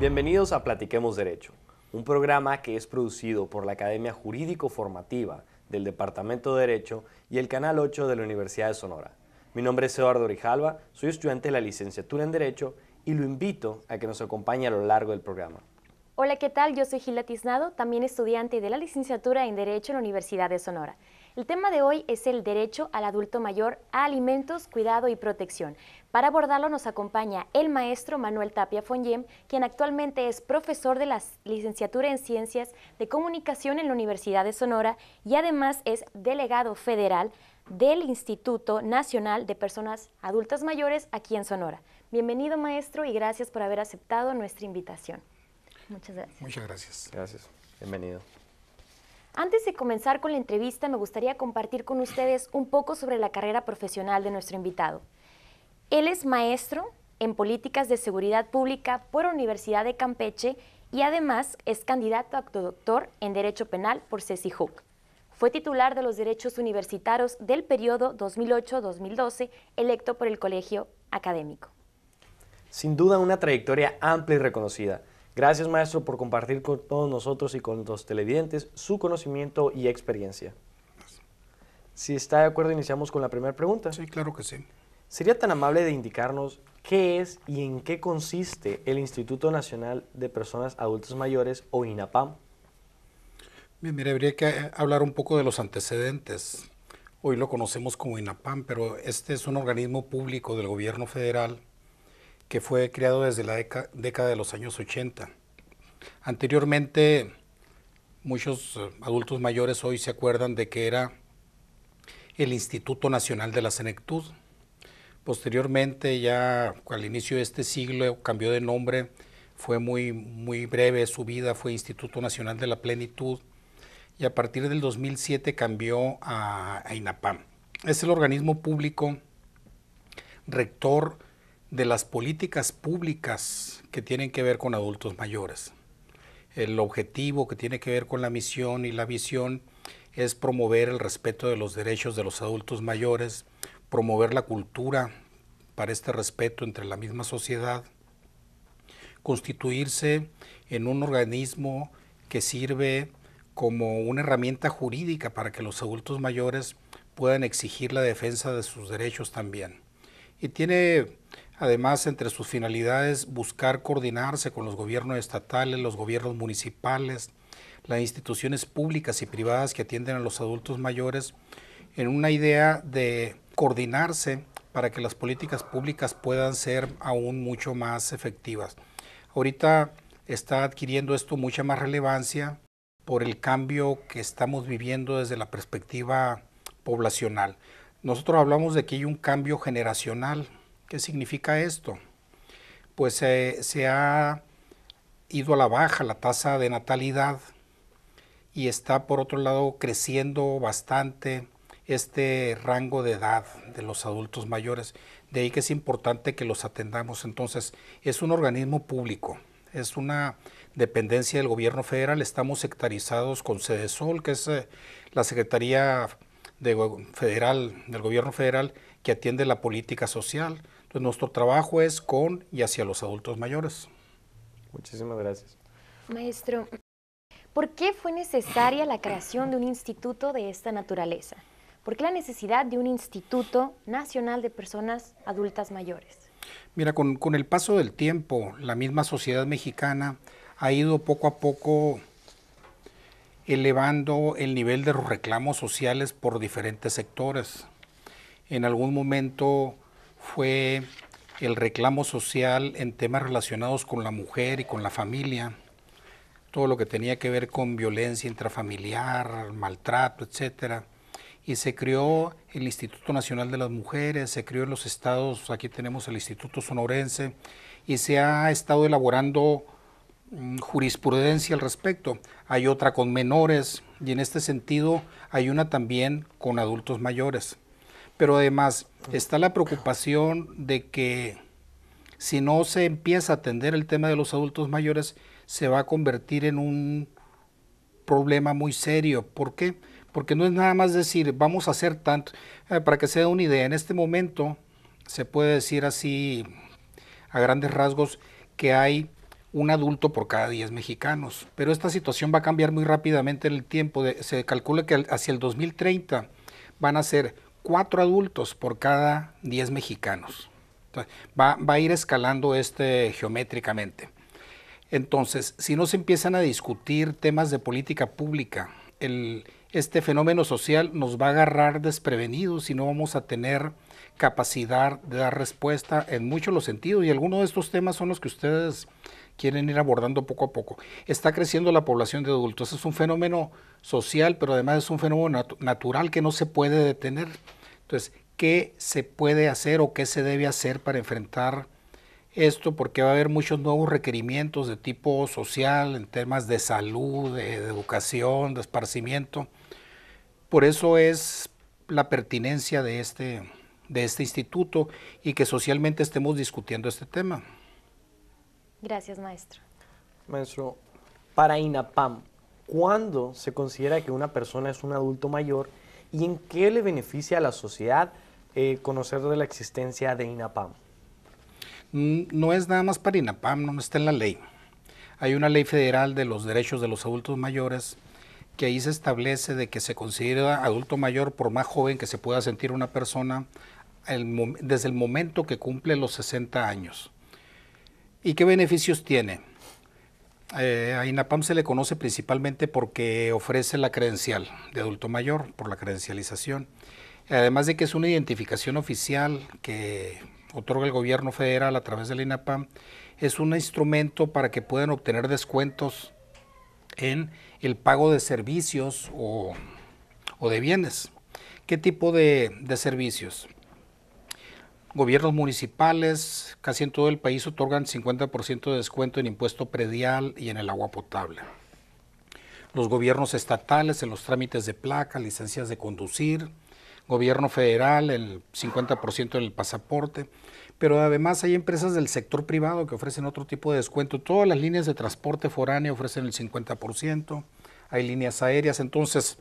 Bienvenidos a Platiquemos Derecho, un programa que es producido por la Academia Jurídico Formativa del Departamento de Derecho y el Canal 8 de la Universidad de Sonora. Mi nombre es Eduardo Rijalva, soy estudiante de la licenciatura en Derecho y lo invito a que nos acompañe a lo largo del programa. Hola, ¿qué tal? Yo soy Gila Tiznado, también estudiante de la licenciatura en Derecho en la Universidad de Sonora. El tema de hoy es el derecho al adulto mayor a alimentos, cuidado y protección. Para abordarlo nos acompaña el maestro Manuel Tapia Fonjem, quien actualmente es profesor de la licenciatura en Ciencias de Comunicación en la Universidad de Sonora y además es delegado federal del Instituto Nacional de Personas Adultas Mayores aquí en Sonora. Bienvenido maestro y gracias por haber aceptado nuestra invitación. Muchas gracias. Muchas gracias. Gracias. Bienvenido. Antes de comenzar con la entrevista, me gustaría compartir con ustedes un poco sobre la carrera profesional de nuestro invitado. Él es maestro en políticas de seguridad pública por Universidad de Campeche y además es candidato a doctor en Derecho Penal por Hook. Fue titular de los derechos universitarios del periodo 2008-2012, electo por el colegio académico. Sin duda una trayectoria amplia y reconocida. Gracias, maestro, por compartir con todos nosotros y con los televidentes su conocimiento y experiencia. Si está de acuerdo, iniciamos con la primera pregunta. Sí, claro que sí. ¿Sería tan amable de indicarnos qué es y en qué consiste el Instituto Nacional de Personas Adultas Mayores o INAPAM? Bien, mire, habría que eh, hablar un poco de los antecedentes. Hoy lo conocemos como INAPAM, pero este es un organismo público del gobierno federal que fue creado desde la década de los años 80. Anteriormente, muchos eh, adultos mayores hoy se acuerdan de que era el Instituto Nacional de la Senectud. Posteriormente, ya al inicio de este siglo, cambió de nombre, fue muy, muy breve su vida, fue Instituto Nacional de la Plenitud y a partir del 2007 cambió a, a INAPAM. Es el organismo público rector de las políticas públicas que tienen que ver con adultos mayores. El objetivo que tiene que ver con la misión y la visión es promover el respeto de los derechos de los adultos mayores, promover la cultura para este respeto entre la misma sociedad, constituirse en un organismo que sirve como una herramienta jurídica para que los adultos mayores puedan exigir la defensa de sus derechos también. Y tiene Además, entre sus finalidades, buscar coordinarse con los gobiernos estatales, los gobiernos municipales, las instituciones públicas y privadas que atienden a los adultos mayores, en una idea de coordinarse para que las políticas públicas puedan ser aún mucho más efectivas. Ahorita está adquiriendo esto mucha más relevancia por el cambio que estamos viviendo desde la perspectiva poblacional. Nosotros hablamos de que hay un cambio generacional, ¿Qué significa esto? Pues eh, se ha ido a la baja la tasa de natalidad y está por otro lado creciendo bastante este rango de edad de los adultos mayores. De ahí que es importante que los atendamos. Entonces, es un organismo público, es una dependencia del gobierno federal. Estamos sectarizados con Cedesol, que es eh, la Secretaría federal, del gobierno federal que atiende la política social. Entonces, nuestro trabajo es con y hacia los adultos mayores. Muchísimas gracias. Maestro, ¿por qué fue necesaria la creación de un instituto de esta naturaleza? ¿Por qué la necesidad de un Instituto Nacional de Personas Adultas Mayores? Mira, con, con, el paso del tiempo, la misma sociedad mexicana ha ido poco a poco elevando el nivel de reclamos sociales por diferentes sectores. En algún momento fue el reclamo social en temas relacionados con la mujer y con la familia, todo lo que tenía que ver con violencia intrafamiliar, maltrato, etc. Y se creó el Instituto Nacional de las Mujeres, se creó en los estados, aquí tenemos el Instituto Sonorense, y se ha estado elaborando mm, jurisprudencia al respecto. Hay otra con menores, y en este sentido hay una también con adultos mayores pero además está la preocupación de que si no se empieza a atender el tema de los adultos mayores, se va a convertir en un problema muy serio. ¿Por qué? Porque no es nada más decir, vamos a hacer tanto, eh, para que se dé una idea, en este momento se puede decir así a grandes rasgos que hay un adulto por cada 10 mexicanos, pero esta situación va a cambiar muy rápidamente en el tiempo, se calcula que hacia el 2030 van a ser cuatro adultos por cada diez mexicanos. va, a ir escalando este geométricamente. Entonces, si no se empiezan a discutir temas de política pública, este fenómeno social nos va a agarrar desprevenidos y no vamos a tener capacidad de dar respuesta en muchos los sentidos. Y algunos de estos temas son los que ustedes quieren ir abordando poco a poco. Está creciendo la población de adultos. Es un fenómeno social, pero además es un fenómeno natural que no se puede detener. Entonces, ¿qué se puede hacer o qué se debe hacer para enfrentar esto? Porque va a haber muchos nuevos requerimientos de tipo social, en temas de salud, de, de educación, de esparcimiento. Por eso es la pertinencia de este, de este instituto y que socialmente estemos discutiendo este tema. Gracias, maestro. Maestro, para INAPAM, ¿cuándo se considera que una persona es un adulto mayor y en qué le beneficia a la sociedad eh, conocer de la existencia de INAPAM? Mm, no es nada más para INAPAM, no está en la ley. Hay una ley federal de los derechos de los adultos mayores que ahí se establece de que se considera adulto mayor por más joven que se pueda sentir una persona desde el momento que cumple los 60 años. ¿Y qué beneficios tiene? Eh, a INAPAM se le conoce principalmente porque ofrece la credencial de adulto mayor por la credencialización. Además de que es una identificación oficial que otorga el gobierno federal a través de la INAPAM, es un instrumento para que puedan obtener descuentos en el pago de servicios o, de bienes. ¿Qué tipo de servicios? gobiernos municipales casi en todo el país otorgan 50% de descuento en impuesto predial y en el agua potable. Los gobiernos estatales en los trámites de placa, licencias de conducir, gobierno federal el 50% en el pasaporte, pero además hay empresas del sector privado que ofrecen otro tipo de descuento. Todas las líneas de transporte foráneo ofrecen el 50%, hay líneas aéreas, entonces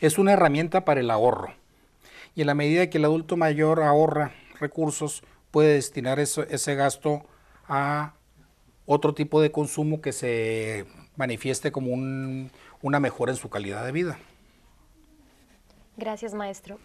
es una herramienta para el ahorro y en la medida que el adulto mayor ahorra recursos, puede destinar ese gasto a otro tipo de consumo que se manifieste como una mejora en su calidad de vida. Gracias, maestro.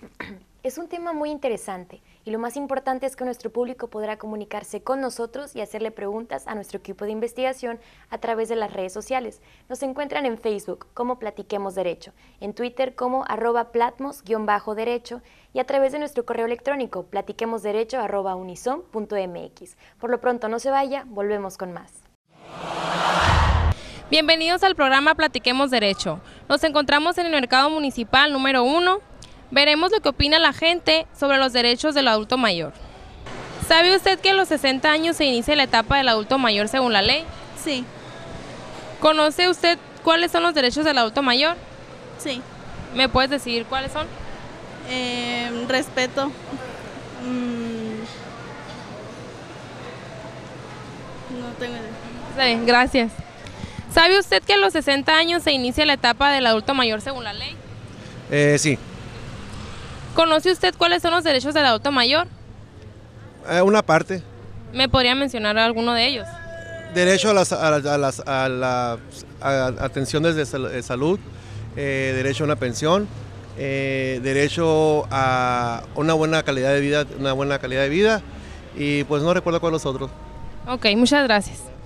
Es un tema muy interesante y lo más importante es que nuestro público podrá comunicarse con nosotros y hacerle preguntas a nuestro equipo de investigación a través de las redes sociales. Nos encuentran en Facebook como Platiquemos Derecho, en Twitter como arroba platmos-derecho y a través de nuestro correo electrónico platiquemosderecho.unisom.mx. Por lo pronto no se vaya, volvemos con más. Bienvenidos al programa Platiquemos Derecho. Nos encontramos en el Mercado Municipal número 1 veremos lo que opina la gente sobre los derechos del adulto mayor. ¿Sabe usted que a los 60 años se inicia la etapa del adulto mayor según la ley? Sí. ¿Conoce usted cuáles son los derechos del adulto mayor? Sí. ¿Me puedes decir cuáles son? Em, respeto. Mm. No tengo gracias. ¿Sabe usted que a los 60 años se inicia la etapa del adulto mayor según la ley? Eh, sí. ¿Conoce usted cuáles son los derechos del adulto mayor? Eh, una parte. ¿Me podría mencionar alguno de ellos? Derecho a, las, a, las, a, la atención de eh, salud, eh, derecho a una pensión, derecho a una buena calidad de vida, una buena calidad de vida y pues no recuerdo cuáles otros. Ok, muchas gracias.